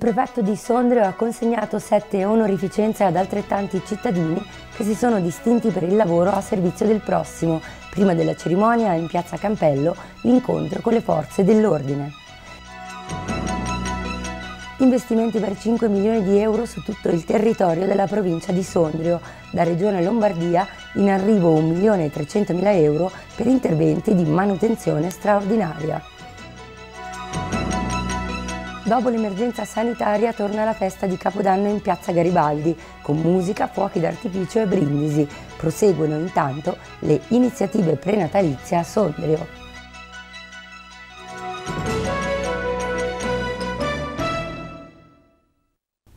prefetto di Sondrio ha consegnato sette onorificenze ad altrettanti cittadini che si sono distinti per il lavoro a servizio del prossimo, prima della cerimonia in piazza Campello, l'incontro con le forze dell'ordine. Investimenti per 5 milioni di euro su tutto il territorio della provincia di Sondrio, da Regione Lombardia in arrivo 1.300.000 euro per interventi di manutenzione straordinaria. Dopo l'emergenza sanitaria torna la festa di Capodanno in piazza Garibaldi, con musica, fuochi d'artificio e brindisi. Proseguono intanto le iniziative prenatalizie a Sondrio.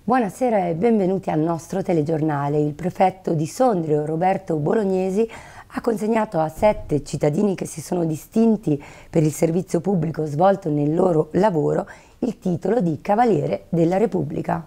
Buonasera e benvenuti al nostro telegiornale. Il prefetto di Sondrio, Roberto Bolognesi, ha consegnato a sette cittadini che si sono distinti per il servizio pubblico svolto nel loro lavoro il titolo di Cavaliere della Repubblica.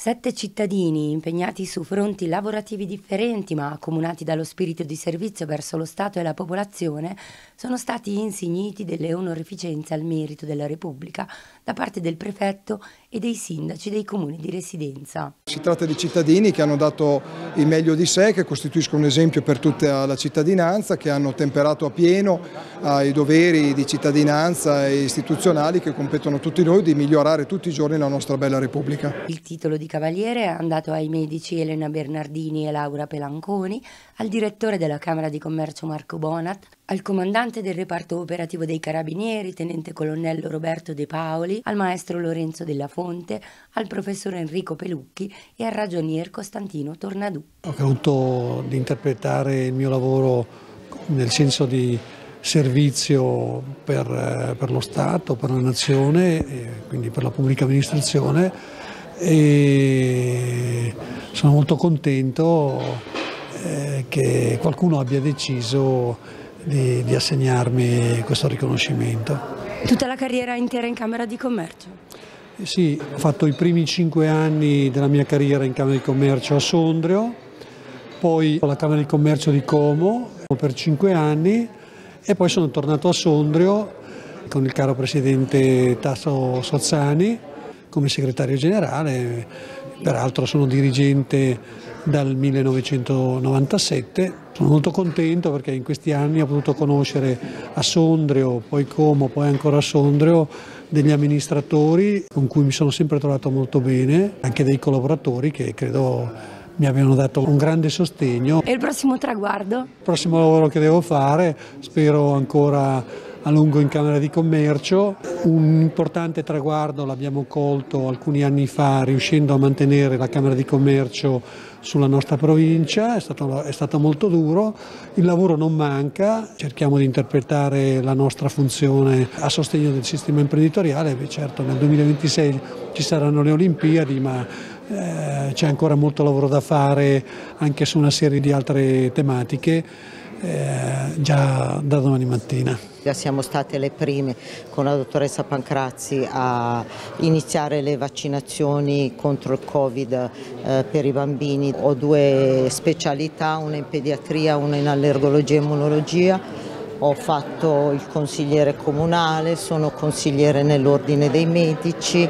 Sette cittadini impegnati su fronti lavorativi differenti ma accomunati dallo spirito di servizio verso lo Stato e la popolazione sono stati insigniti delle onorificenze al merito della Repubblica da parte del prefetto e dei sindaci dei comuni di residenza. Si tratta di cittadini che hanno dato il meglio di sé, che costituiscono un esempio per tutta la cittadinanza, che hanno temperato a pieno ai eh, doveri di cittadinanza e istituzionali che competono a tutti noi di migliorare tutti i giorni la nostra bella Repubblica. Il titolo di Cavaliere è andato ai medici Elena Bernardini e Laura Pelanconi, al direttore della Camera di Commercio Marco Bonat, al comandante del reparto operativo dei Carabinieri, tenente colonnello Roberto De Paoli, al maestro Lorenzo Della Fonte, al professor Enrico Pelucchi e al ragionier Costantino Tornadù. Ho creduto di interpretare il mio lavoro nel senso di servizio per, eh, per, lo Stato, per la nazione, quindi per la pubblica amministrazione e sono molto contento eh, che qualcuno abbia deciso di, di assegnarmi questo riconoscimento. Tutta la carriera intera in Camera di Commercio? Sì, ho fatto i primi cinque anni della mia carriera in Camera di Commercio a Sondrio, poi alla Camera di Commercio di Como per cinque anni e poi sono tornato a Sondrio con il caro presidente Tasso Sozzani come segretario generale, peraltro sono dirigente dal 1997, sono molto contento perché in questi anni ho potuto conoscere a Sondrio, poi Como, poi ancora a Sondrio, degli amministratori con cui mi sono sempre trovato molto bene, anche dei collaboratori che credo mi abbiano dato un grande sostegno. E il prossimo traguardo? Il prossimo lavoro che devo fare, spero ancora a lungo in Camera di Commercio. Un importante traguardo l'abbiamo colto alcuni anni fa riuscendo a mantenere la Camera di Commercio sulla nostra provincia, è stato, è stato molto duro, il lavoro non manca, cerchiamo di interpretare la nostra funzione a sostegno del sistema imprenditoriale, Beh, certo nel 2026 ci saranno le Olimpiadi ma eh, c'è ancora molto lavoro da fare anche su una serie di altre tematiche. Eh, già da domani mattina. Siamo state le prime con la dottoressa Pancrazzi a iniziare le vaccinazioni contro il Covid eh, per i bambini. Ho due specialità, una in pediatria, e una in allergologia e immunologia. Ho fatto il consigliere comunale, sono consigliere nell'ordine dei medici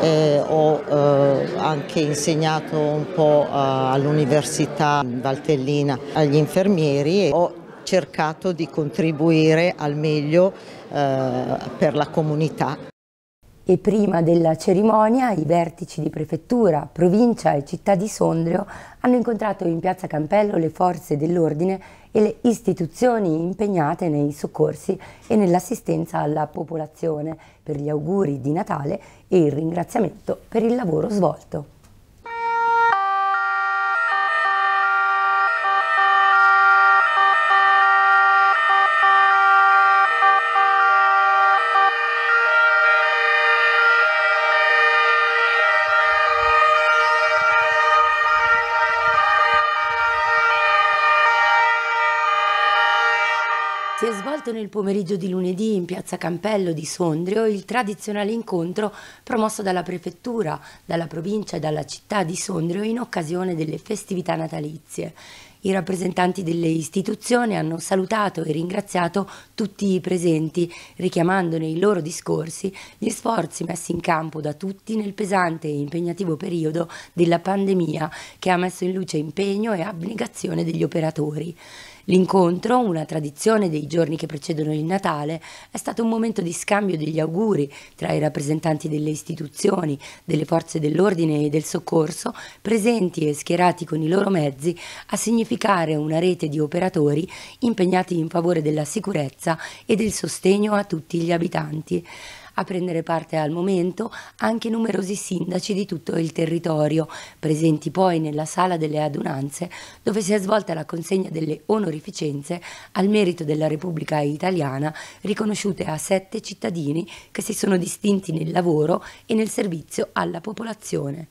eh, ho eh, anche insegnato un po' eh, all'università Valtellina agli infermieri e ho cercato di contribuire al meglio eh, per la comunità. E prima della cerimonia i vertici di prefettura, provincia e città di Sondrio hanno incontrato in piazza Campello le forze dell'ordine e le istituzioni impegnate nei soccorsi e nell'assistenza alla popolazione per gli auguri di Natale e il ringraziamento per il lavoro svolto. iniziato nel pomeriggio di lunedì in piazza Campello di Sondrio il tradizionale incontro promosso dalla prefettura, dalla provincia e dalla città di Sondrio in occasione delle festività natalizie. I rappresentanti delle istituzioni hanno salutato e ringraziato tutti i presenti, richiamando nei loro discorsi gli sforzi messi in campo da tutti nel pesante e impegnativo periodo della pandemia che ha messo in luce impegno e abnegazione degli operatori. L'incontro, una tradizione dei giorni che precedono il Natale, è stato un momento di scambio degli auguri tra i rappresentanti delle istituzioni, delle forze dell'ordine e del soccorso, presenti e schierati con i loro mezzi, a significare una rete di operatori impegnati in favore della sicurezza e del sostegno a tutti gli abitanti. A prendere parte al momento anche numerosi sindaci di tutto il territorio, presenti poi nella sala delle adunanze dove si è svolta la consegna delle onorificenze al merito della Repubblica Italiana riconosciute a sette cittadini che si sono distinti nel lavoro e nel servizio alla popolazione.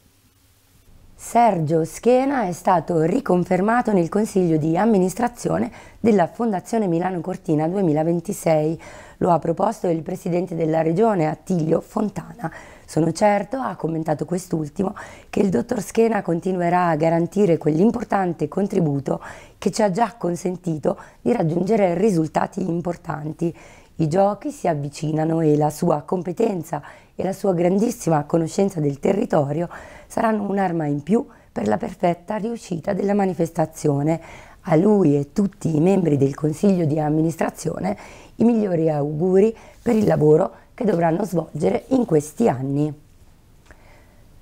Sergio Schena è stato riconfermato nel Consiglio di amministrazione della Fondazione Milano Cortina 2026. Lo ha proposto il Presidente della Regione Attilio Fontana. Sono certo, ha commentato quest'ultimo, che il dottor Schena continuerà a garantire quell'importante contributo che ci ha già consentito di raggiungere risultati importanti. I giochi si avvicinano e la sua competenza e la sua grandissima conoscenza del territorio saranno un'arma in più per la perfetta riuscita della manifestazione. A lui e tutti i membri del Consiglio di amministrazione i migliori auguri per il lavoro che dovranno svolgere in questi anni.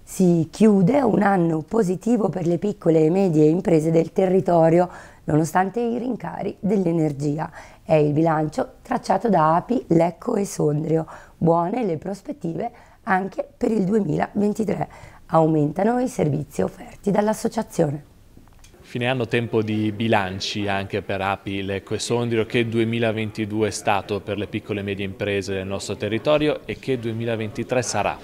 Si chiude un anno positivo per le piccole e medie imprese del territorio nonostante i rincari dell'energia. È il bilancio tracciato da Api, Lecco e Sondrio. Buone le prospettive anche per il 2023. Aumentano i servizi offerti dall'associazione fine anno tempo di bilanci anche per Api, Lecco e Sondrio, che 2022 è stato per le piccole e medie imprese del nostro territorio e che 2023 sarà.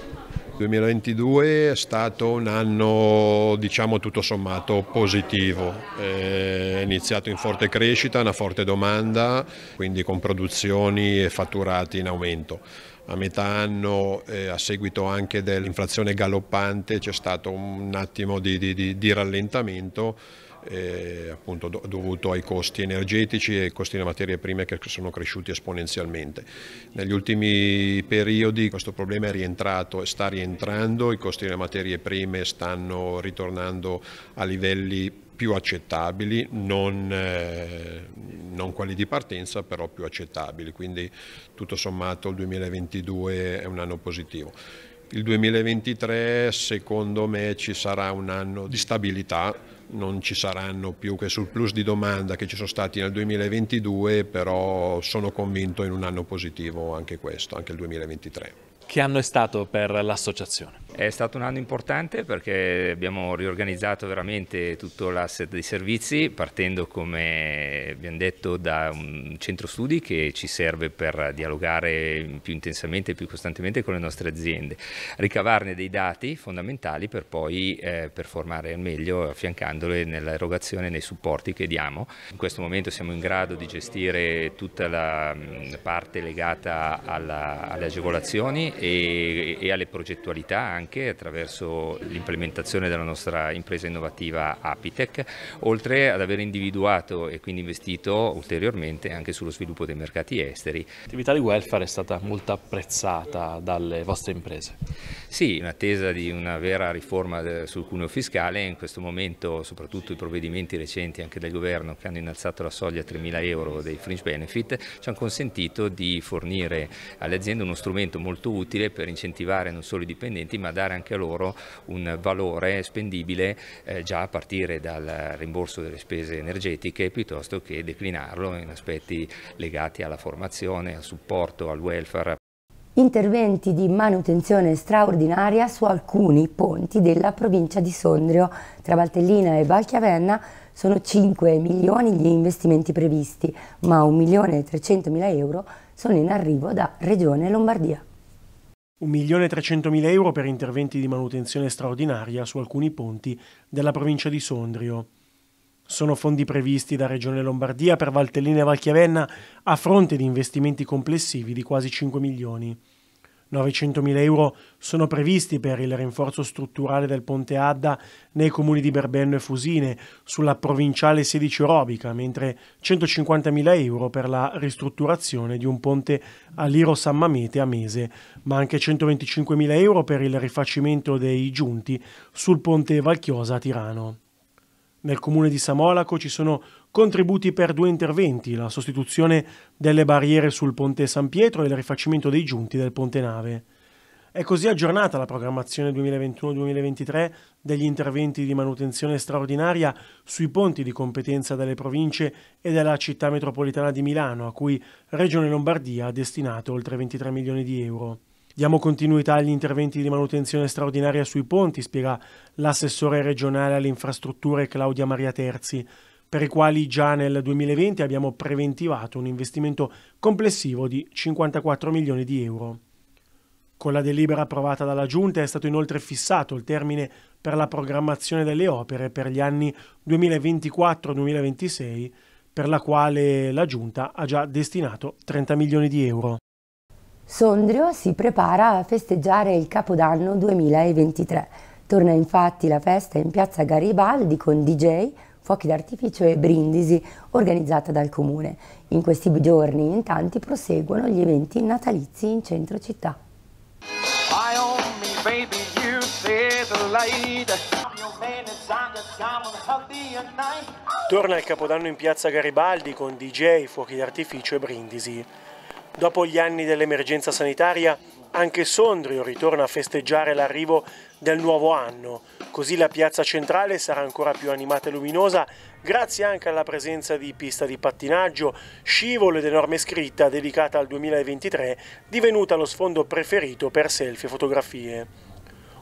2022 è stato un anno diciamo tutto sommato positivo, eh, è iniziato in forte crescita, una forte domanda, quindi con produzioni e fatturati in aumento. A metà anno, eh, a seguito anche dell'inflazione galoppante, c'è stato un attimo di, di, di rallentamento eh, appunto do, dovuto ai costi energetici e ai costi delle materie prime che sono cresciuti esponenzialmente. Negli ultimi periodi questo problema è rientrato e sta rientrando, i costi delle materie prime stanno ritornando a livelli più accettabili, non, eh, non, quelli di partenza, però più accettabili, quindi tutto sommato il 2022 è un anno positivo. Il 2023 secondo me ci sarà un anno di stabilità, non ci saranno più che surplus di domanda che ci sono stati nel 2022, però sono convinto in un anno positivo anche questo, anche il 2023. Che anno è stato per l'associazione? È stato un anno importante perché abbiamo riorganizzato veramente tutto l'asset dei servizi partendo come abbiamo detto da un centro studi che ci serve per dialogare più intensamente e più costantemente con le nostre aziende, ricavarne dei dati fondamentali per poi eh, performare al meglio affiancandole nell'erogazione e nei supporti che diamo. In questo momento siamo in grado di gestire tutta la mh, mm, parte legata alla, alle agevolazioni e, e alle progettualità anche anche attraverso l'implementazione della nostra impresa innovativa Apitech, oltre ad aver individuato e quindi investito ulteriormente anche sullo sviluppo dei mercati esteri. L'attività di welfare è stata molto apprezzata dalle vostre imprese? Sì, in attesa di una vera riforma sul cuneo fiscale, in questo momento soprattutto i provvedimenti recenti anche del governo che hanno innalzato la soglia a 3.000 euro dei fringe benefit ci hanno consentito di fornire alle aziende uno strumento molto utile per incentivare non solo i dipendenti ma dare anche a loro un valore spendibile eh, già a partire dal rimborso delle spese energetiche piuttosto che declinarlo in aspetti legati alla formazione, al supporto, al welfare. Interventi di manutenzione straordinaria su alcuni ponti della provincia di Sondrio. Tra Valtellina e Valchiavenna sono 5 milioni gli investimenti previsti, ma 1 milione e 300 mila euro sono in arrivo da Regione Lombardia. 1.300.000 euro per interventi di manutenzione straordinaria su alcuni ponti della provincia di Sondrio. Sono fondi previsti da Regione Lombardia per Valtellina e Valchiavenna a fronte di investimenti complessivi di quasi 5 milioni. 900.000 euro sono previsti per il rinforzo strutturale del ponte Adda nei comuni di Berbenno e Fusine, sulla provinciale 16 Robica, mentre 150.000 euro per la ristrutturazione di un ponte a Liro San Mamete a Mese, ma anche 125.000 euro per il rifacimento dei giunti sul ponte Valchiosa a Tirano. Nel comune di Samolaco ci sono contributi per due interventi, la sostituzione delle barriere sul ponte San Pietro e il rifacimento dei giunti del ponte nave. È così aggiornata la programmazione 2021-2023 degli interventi di manutenzione straordinaria sui ponti di competenza delle province e della città metropolitana di Milano, a cui Regione Lombardia ha destinato oltre 23 milioni di euro. Diamo continuità agli interventi di manutenzione straordinaria sui ponti, spiega l'assessore regionale alle infrastrutture Claudia Maria Terzi, per i quali già nel 2020 abbiamo preventivato un investimento complessivo di 54 milioni di euro. Con la delibera approvata dalla Giunta è stato inoltre fissato il termine per la programmazione delle opere per gli anni 2024-2026, per la quale la Giunta ha già destinato 30 milioni di euro. Sondrio si prepara a festeggiare il Capodanno 2023. Torna infatti la festa in piazza Garibaldi con DJ, fuochi d'artificio e brindisi organizzata dal comune. In questi giorni in tanti proseguono gli eventi natalizi in centro città. Torna il Capodanno in piazza Garibaldi con DJ, fuochi d'artificio e brindisi. Dopo gli anni dell'emergenza sanitaria, anche Sondrio ritorna a festeggiare l'arrivo del nuovo anno, così la piazza centrale sarà ancora più animata e luminosa grazie anche alla presenza di pista di pattinaggio, scivolo ed enorme scritta dedicata al 2023 divenuta lo sfondo preferito per selfie e fotografie.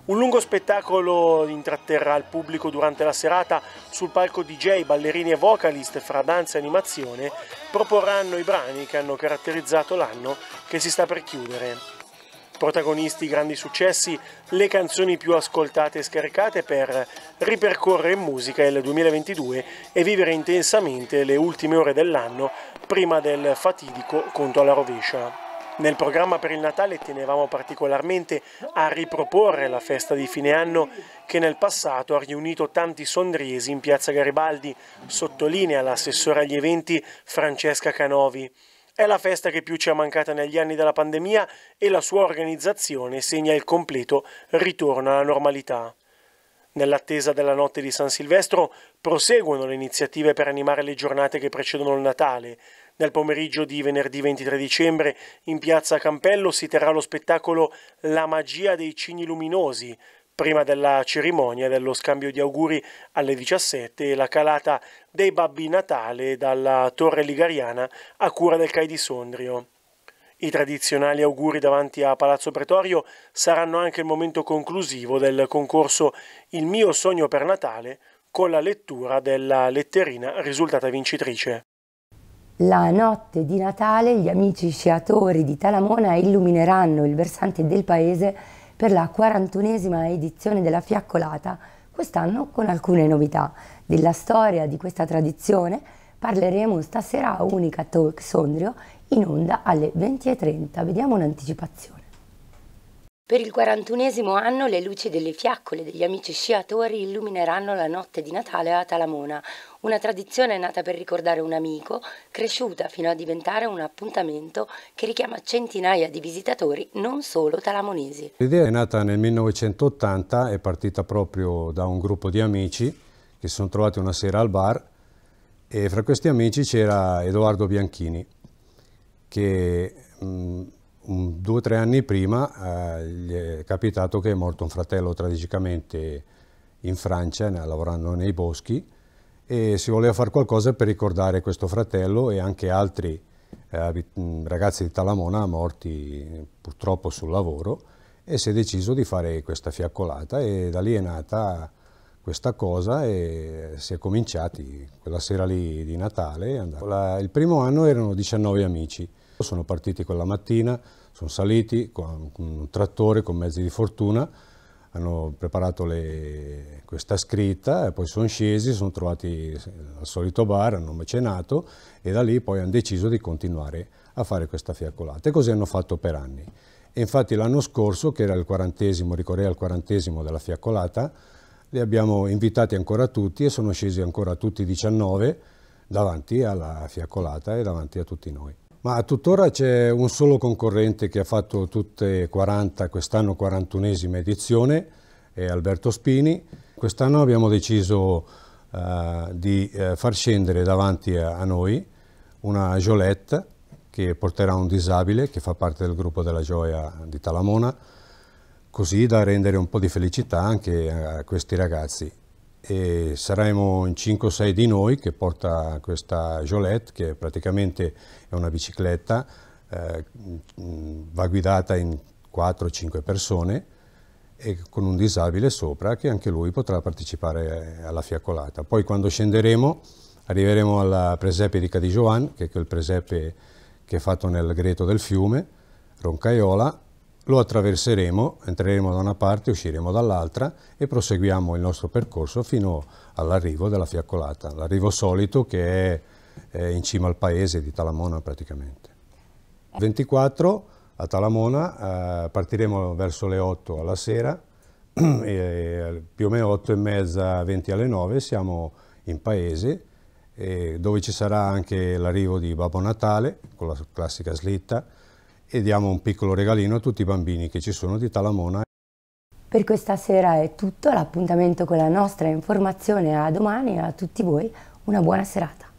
Un lungo spettacolo intratterrà il pubblico durante la serata sul palco DJ, ballerini e vocalist fra danza e animazione proporranno i brani che hanno caratterizzato l'anno che si sta per chiudere. Protagonisti grandi successi, le canzoni più ascoltate e scaricate per ripercorrere in musica il 2022 e vivere intensamente le ultime ore dell'anno prima del fatidico conto alla rovescia. Nel programma per il Natale tenevamo particolarmente a riproporre la festa di fine anno che nel passato ha riunito tanti sondriesi in piazza Garibaldi, sottolinea l'assessore agli eventi Francesca Canovi. È la festa che più ci è mancata negli anni della pandemia e la sua organizzazione segna il completo ritorno alla normalità. Nell'attesa della notte di San Silvestro proseguono le iniziative per animare le giornate che precedono il Natale, nel pomeriggio di venerdì 23 dicembre in piazza Campello si terrà lo spettacolo La magia dei cigni luminosi, prima della cerimonia dello scambio di auguri alle 17 e la calata dei Babbi Natale dalla Torre Ligariana a cura del CAI di Sondrio. I tradizionali auguri davanti a Palazzo Pretorio saranno anche il momento conclusivo del concorso Il mio sogno per Natale con la lettura della letterina risultata vincitrice. La notte di Natale gli amici sciatori di Talamona illumineranno il versante del paese per la 41esima edizione della fiaccolata, quest'anno con alcune novità. Della storia di questa tradizione parleremo stasera a Unica Talk Sondrio in onda alle 20.30. Vediamo un'anticipazione. Per il 41 anno le luci delle fiaccole degli amici sciatori illumineranno la notte di Natale a Talamona, una tradizione nata per ricordare un amico, cresciuta fino a diventare un appuntamento che richiama centinaia di visitatori, non solo talamonesi. L'idea è nata nel 1980, è partita proprio da un gruppo di amici che si sono trovati una sera al bar e fra questi amici c'era Edoardo Bianchini che mh, mm, un, due o tre anni prima eh, gli è capitato che è morto un fratello tragicamente in Francia, lavorando nei boschi, e si voleva fare qualcosa per ricordare questo fratello e anche altri eh, mm, ragazzi di Talamona morti purtroppo sul lavoro e si è deciso di fare questa fiaccolata e da lì è nata questa cosa e si è cominciati quella sera lì di Natale. La, il primo anno erano 19 amici, sono partiti quella mattina, sono saliti con un trattore, con mezzi di fortuna, hanno preparato le, questa scritta, poi sono scesi, sono trovati al solito bar, hanno mecenato e da lì poi hanno deciso di continuare a fare questa fiaccolata e così hanno fatto per anni. E infatti l'anno scorso, che era il quarantesimo, ricorreva al quarantesimo della fiaccolata, li abbiamo invitati ancora tutti e sono scesi ancora tutti 19 davanti alla fiaccolata e davanti a tutti noi. Ma tuttora c'è un solo concorrente che ha fatto tutte 40, quest'anno 41esima edizione, è Alberto Spini. Quest'anno abbiamo deciso uh, di uh, far scendere davanti a, a noi una Jolette che porterà un disabile che fa parte del gruppo della gioia di Talamona, così da rendere un po' di felicità anche a questi ragazzi e saremo in 5 o 6 di noi che porta questa Jolette che praticamente è una bicicletta, eh, va guidata in 4 o 5 persone e con un disabile sopra che anche lui potrà partecipare alla fiaccolata. Poi quando scenderemo arriveremo al presepe di Cadijoan, che è quel presepe che è fatto nel greto del fiume, Roncaiola, lo attraverseremo, entreremo da una parte, usciremo dall'altra e proseguiamo il nostro percorso fino all'arrivo della fiaccolata, l'arrivo solito che è in cima al paese di Talamona praticamente. 24 a Talamona, eh, partiremo verso le 8 alla sera, e, più o meno 8 e mezza, 20 alle 9 siamo in paese dove ci sarà anche l'arrivo di Babbo Natale con la classica slitta, e diamo un piccolo regalino a tutti i bambini che ci sono di Talamona. Per questa sera è tutto, l'appuntamento con la nostra informazione a domani e a tutti voi una buona serata.